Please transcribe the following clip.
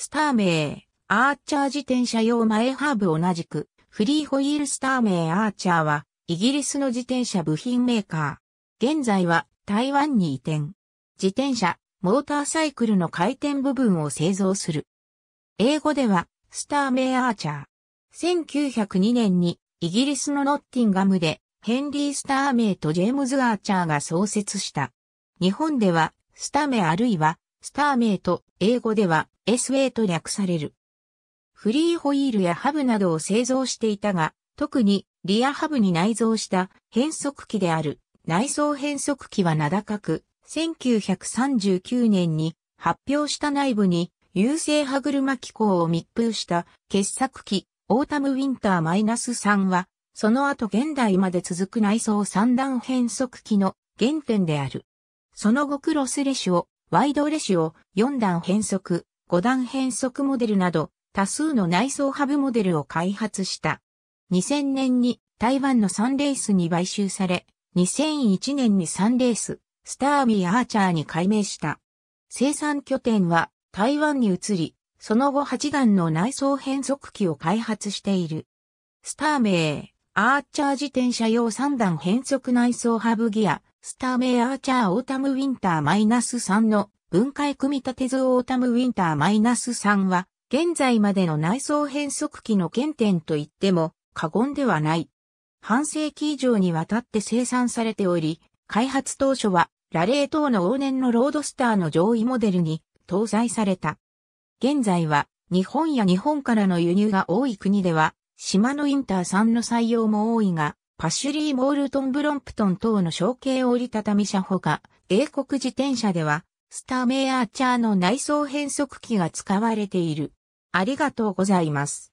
スター名、アーチャー自転車用前ハーブ同じく、フリーホイールスター名アーチャーは、イギリスの自転車部品メーカー。現在は、台湾に移転。自転車、モーターサイクルの回転部分を製造する。英語では、スター名アーチャー。1902年に、イギリスのノッティンガムで、ヘンリー・スター名とジェームズ・アーチャーが創設した。日本では、スタメあるいは、スター名と英語では、SA と略される。フリーホイールやハブなどを製造していたが、特にリアハブに内蔵した変速機である内装変速機は名高く、1939年に発表した内部に優勢歯車機構を密封した傑作機オータムウィンター -3 は、その後現代まで続く内装三段変速機の原点である。その後クロスレシオ、ワイドレシオ、四段変速、5段変速モデルなど、多数の内装ハブモデルを開発した。2000年に台湾のサンレースに買収され、2001年にサンレース、スターミーアーチャーに改名した。生産拠点は台湾に移り、その後8段の内装変速機を開発している。スターメー、アーチャー自転車用3段変速内装ハブギア、スターメーアーチャーオータムウィンターマイナス -3 の分解組立図オータムウィンター -3 は、現在までの内装変速機の原点と言っても過言ではない。半世紀以上にわたって生産されており、開発当初はラレー等の往年のロードスターの上位モデルに搭載された。現在は日本や日本からの輸入が多い国では、島のインター3の採用も多いが、パシュリー・モールトン・ブロンプトン等の承継折りたたみ車ほか、英国自転車では、スタメイアーチャーの内装変速機が使われている。ありがとうございます。